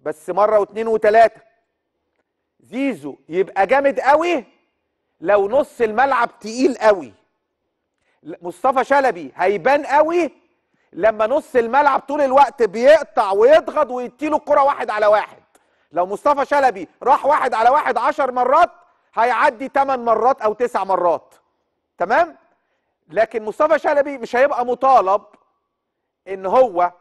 بس مره واثنين وثلاثه زيزو يبقى جامد قوي لو نص الملعب تقيل قوي مصطفى شلبي هيبان قوي لما نص الملعب طول الوقت بيقطع ويضغط ويديله الكره واحد على واحد لو مصطفى شلبي راح واحد على واحد عشر مرات هيعدي تمن مرات او تسع مرات تمام لكن مصطفى شلبي مش هيبقى مطالب ان هو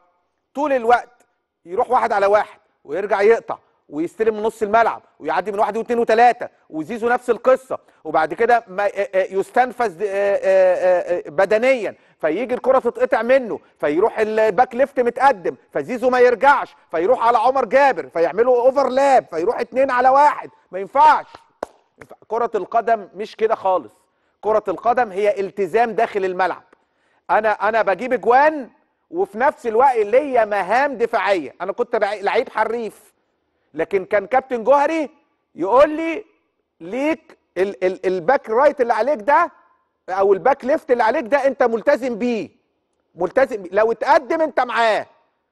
طول الوقت يروح واحد على واحد ويرجع يقطع ويستلم نص الملعب ويعدي من واحد واثنين وثلاثه وزيزو نفس القصه وبعد كده ما آه، آه، يستنفذ آه، بدنيا فيجي الكره تتقطع منه فيروح الباك ليفت متقدم فزيزو ما يرجعش فيروح على عمر جابر فيعملوا اوفرلاب فيروح اتنين على واحد ما ينفعش كره القدم مش كده خالص كره القدم هي التزام داخل الملعب انا انا بجيب اجوان وفي نفس الوقت ليا مهام دفاعيه انا كنت لعيب حريف لكن كان كابتن جوهري يقول لي ليك ال ال الباك رايت اللي عليك ده او الباك ليفت اللي عليك ده انت ملتزم بيه ملتزم بيه. لو اتقدم انت معاه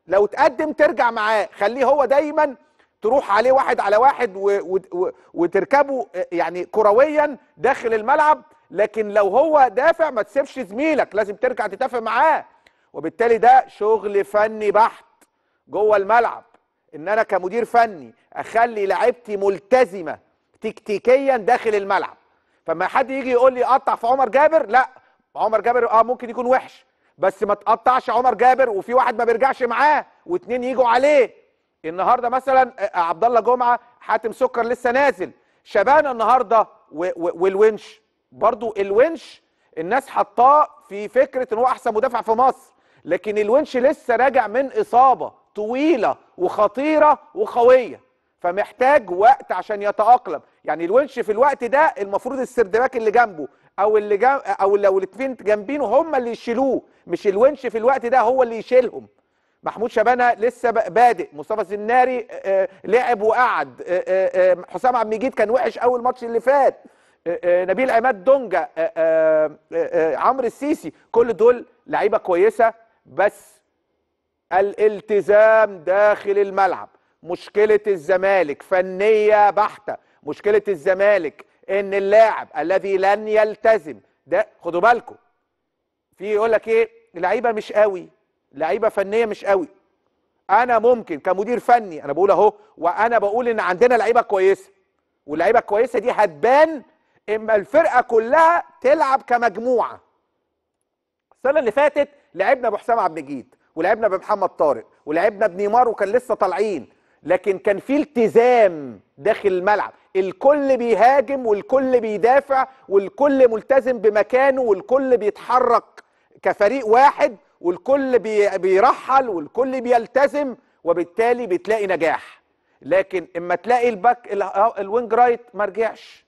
لو اتقدم ترجع معاه خليه هو دايما تروح عليه واحد على واحد و و و وتركبه يعني كرويا داخل الملعب لكن لو هو دافع ما تسيبش زميلك لازم ترجع تدافع معاه وبالتالي ده شغل فني بحت جوه الملعب ان انا كمدير فني اخلي لعبتي ملتزمه تكتيكيا داخل الملعب فما حد يجي يقول لي قطع في عمر جابر لا عمر جابر اه ممكن يكون وحش بس ما تقطعش عمر جابر وفي واحد ما بيرجعش معاه واتنين يجوا عليه النهارده مثلا آه، آه، عبد الله جمعه حاتم سكر لسه نازل شبانه النهارده والونش برضو الونش الناس حطاه في فكره ان هو احسن مدافع في مصر لكن الونش لسه راجع من اصابه طويله وخطيره وقويه فمحتاج وقت عشان يتاقلم يعني الونش في الوقت ده المفروض السردباك اللي جنبه او اللي جم... او لو الاثنين جنبينه هم اللي يشيلوه مش الونش في الوقت ده هو اللي يشيلهم محمود شبانه لسه بادئ مصطفى زناري آه، آه، لعب وقعد آه، حسام عبد المجيد كان وحش اول ماتش اللي فات نبيل عماد دونجا عمرو السيسي كل دول لعيبه كويسه بس الالتزام داخل الملعب مشكله الزمالك فنيه بحته مشكله الزمالك ان اللاعب الذي لن يلتزم ده خدوا بالكم في يقول لك ايه اللعيبه مش قوي لعيبه فنيه مش قوي انا ممكن كمدير فني انا بقول اهو وانا بقول ان عندنا لعيبه كويسه واللعيبه الكويسه دي هتبان اما الفرقه كلها تلعب كمجموعه السنه اللي فاتت لعبنا بحسام عبد المجيد ولعبنا بمحمد طارق ولعبنا بنيمار وكان لسه طالعين لكن كان في التزام داخل الملعب الكل بيهاجم والكل بيدافع والكل ملتزم بمكانه والكل بيتحرك كفريق واحد والكل بيرحل والكل بيلتزم وبالتالي بتلاقي نجاح لكن اما تلاقي الباك الوينج رايت ما رجعش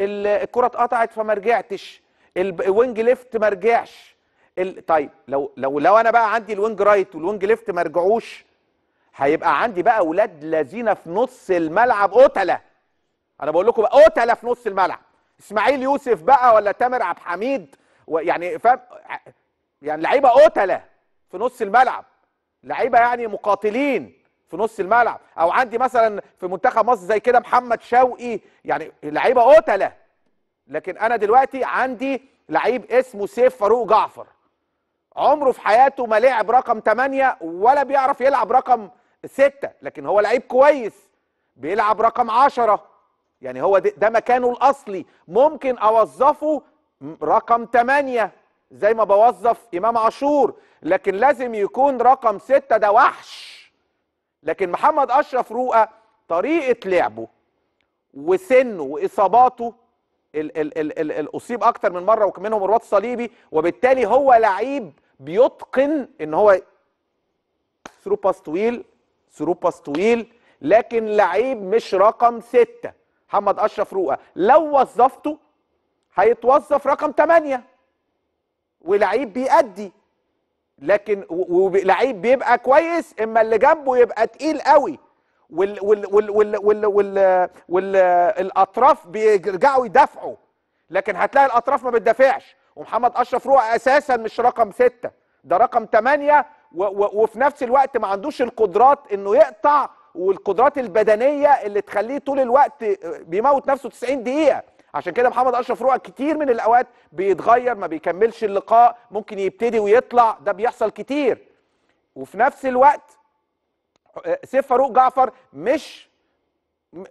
الكره اتقطعت فما رجعتش الوينج ليفت ما رجعش طيب لو لو لو انا بقى عندي الوينج رايت والوينج ليفت ما رجعوش هيبقى عندي بقى اولاد لذينه في نص الملعب قتله انا بقول لكم بقى قتله في نص الملعب اسماعيل يوسف بقى ولا تامر عبد الحميد يعني فاهم يعني لعيبه قتله في نص الملعب لعيبه يعني مقاتلين في نص الملعب او عندي مثلا في منتخب مصر زي كده محمد شوقي يعني لعيبه قتله لكن انا دلوقتي عندي لعيب اسمه سيف فاروق جعفر عمره في حياته ما لعب رقم 8 ولا بيعرف يلعب رقم 6 لكن هو لعيب كويس بيلعب رقم 10 يعني هو ده مكانه الاصلي ممكن اوظفه رقم 8 زي ما بوظف امام عاشور لكن لازم يكون رقم 6 ده وحش لكن محمد اشرف روقه طريقه لعبه وسنه واصاباته ال ال ال ال اصيب اكتر من مره ومنهم رباط صليبي وبالتالي هو لعيب بيتقن ان هو ثرو باس طويل ثرو باس طويل لكن لعيب مش رقم ستة محمد اشرف رؤى لو وظفته هيتوظف رقم ثمانيه ولعيب بيأدي لكن ولعيب بيبقى كويس اما اللي جنبه يبقى تقيل قوي والاطراف وال وال وال وال وال وال الاطراف بيرجعوا يدافعوا لكن هتلاقي الاطراف ما بتدافعش ومحمد اشرف روح اساسا مش رقم ستة ده رقم ثمانية وفي نفس الوقت ما عندوش القدرات انه يقطع والقدرات البدنيه اللي تخليه طول الوقت بيموت نفسه 90 دقيقه عشان كده محمد اشرف روح كتير من الاوقات بيتغير ما بيكملش اللقاء ممكن يبتدي ويطلع ده بيحصل كتير وفي نفس الوقت سيف فاروق جعفر مش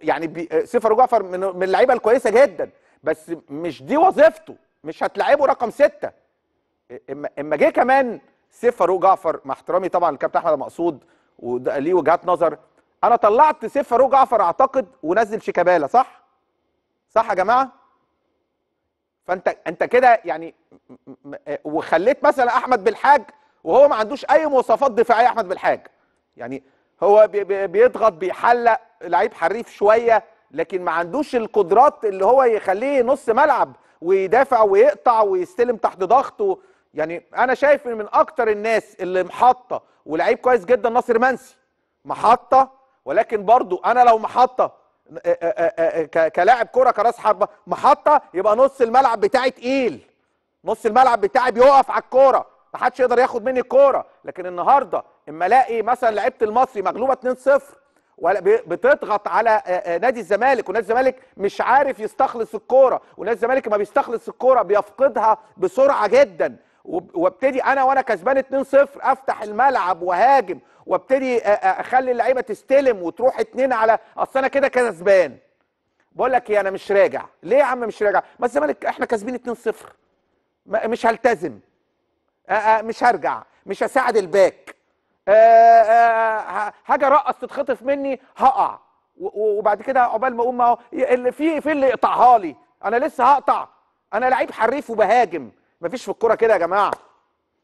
يعني سيف فاروق جعفر من اللعيبه الكويسه جدا بس مش دي وظيفته مش هتلعبه رقم سته اما اما جه كمان سيف فاروق جعفر مع احترامي طبعا للكابتن احمد مقصود وده ليه وجهات نظر انا طلعت سيف فاروق جعفر اعتقد ونزل شيكابالا صح؟ صح يا جماعه؟ فانت انت كده يعني وخليت مثلا احمد بالحاج وهو ما عندوش اي مواصفات دفاعيه احمد بالحاج يعني هو بيضغط بيحلق لعيب حريف شويه لكن ما عندوش القدرات اللي هو يخليه نص ملعب ويدافع ويقطع ويستلم تحت ضغطه يعني انا شايف من اكتر الناس اللي محطه ولعيب كويس جدا ناصر منسي محطه ولكن برضو انا لو محطه كلاعب كره كراس حربه محطه يبقى نص الملعب بتاعي تقيل نص الملعب بتاعي بيقف على الكوره ما حدش يقدر ياخد مني الكوره لكن النهارده اما الاقي مثلا لعيبه المصري مغلوبه 2-0 ولا بتضغط على آه، آه، نادي الزمالك ونادي الزمالك مش عارف يستخلص الكوره ونادي الزمالك ما بيستخلص الكوره بيفقدها بسرعه جدا وابتدي انا وانا كسبان 2-0 افتح الملعب واهاجم وابتدي آه، اخلي اللعيبه تستلم وتروح اتنين على اصل انا كده كسبان بقول لك ايه انا مش راجع ليه يا عم مش راجع ما الزمالك احنا كسبين 2-0 مش هلتزم مش هرجع مش هساعد الباك آه، آه، آه، حاجه رقص تتخطف مني هقع وبعد كده عقبال ما اقوم اللي في في اللي يقطعها لي انا لسه هقطع انا لعيب حريف وبهاجم مفيش في الكوره كده يا جماعه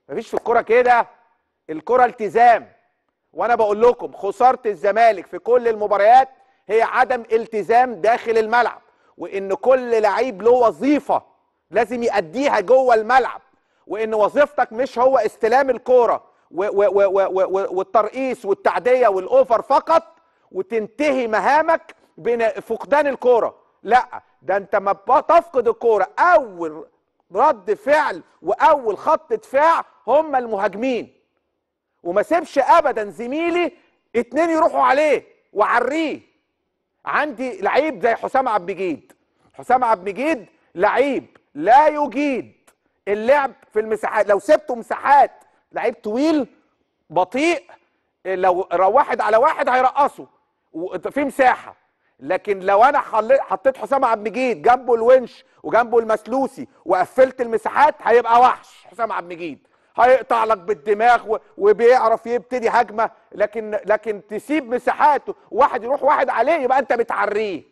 مفيش في الكوره كده الكوره التزام وانا بقول لكم خساره الزمالك في كل المباريات هي عدم التزام داخل الملعب وان كل لعيب له وظيفه لازم يأديها جوه الملعب وان وظيفتك مش هو استلام الكوره والترقيص والتعديه والاوفر فقط وتنتهي مهامك بفقدان الكوره لا ده انت ما تفقد الكوره اول رد فعل واول خط دفاع هم المهاجمين وما سيبش ابدا زميلي اتنين يروحوا عليه وعريه عندي لعيب زي حسام عبد المجيد حسام عبد المجيد لعيب لا يجيد اللعب في المساحات لو سبته مساحات لعيب طويل بطيء لو واحد على واحد هيرقصه وفي مساحه لكن لو انا حطيت حسام عبد المجيد جنبه الونش وجنبه المسلوسي وقفلت المساحات هيبقى وحش حسام عبد المجيد هيقطع لك بالدماغ وبيعرف يبتدي هجمه لكن لكن تسيب مساحاته واحد يروح واحد عليه يبقى انت بتعريه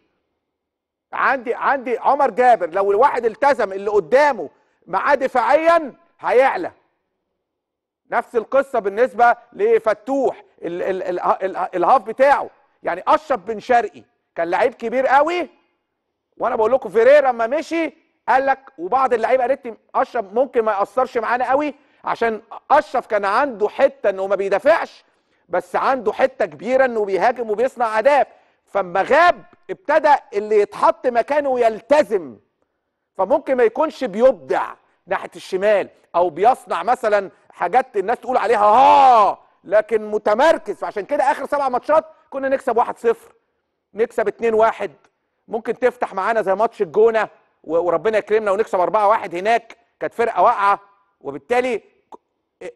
عندي عندي عمر جابر لو الواحد التزم اللي قدامه معاه دفاعيا هيعلى نفس القصه بالنسبه لفتوح ال ال ال ال الهاف بتاعه يعني اشرف بن شرقي كان لعيب كبير قوي وانا بقول لكم فيريرا لما مشي قال لك وبعض اللعيبه قالت لي اشرف ممكن ما ياثرش معانا قوي عشان اشرف كان عنده حته انه ما بيدافعش بس عنده حته كبيره انه بيهاجم وبيصنع اهداف فما غاب ابتدى اللي يتحط مكانه يلتزم فممكن ما يكونش بيبدع ناحيه الشمال او بيصنع مثلا حاجات الناس تقول عليها ها آه، لكن متمركز فعشان كده اخر سبع ماتشات كنا نكسب 1-0 نكسب 2-1 ممكن تفتح معانا زي ماتش الجونه وربنا يكرمنا ونكسب 4-1 هناك كانت فرقه واقعه وبالتالي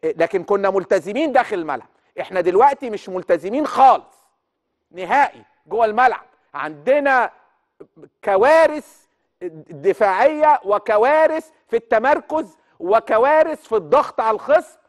لكن كنا ملتزمين داخل الملعب احنا دلوقتي مش ملتزمين خالص نهائي جوه الملعب عندنا كوارث دفاعيه وكوارث في التمركز وكوارث في الضغط على الخصم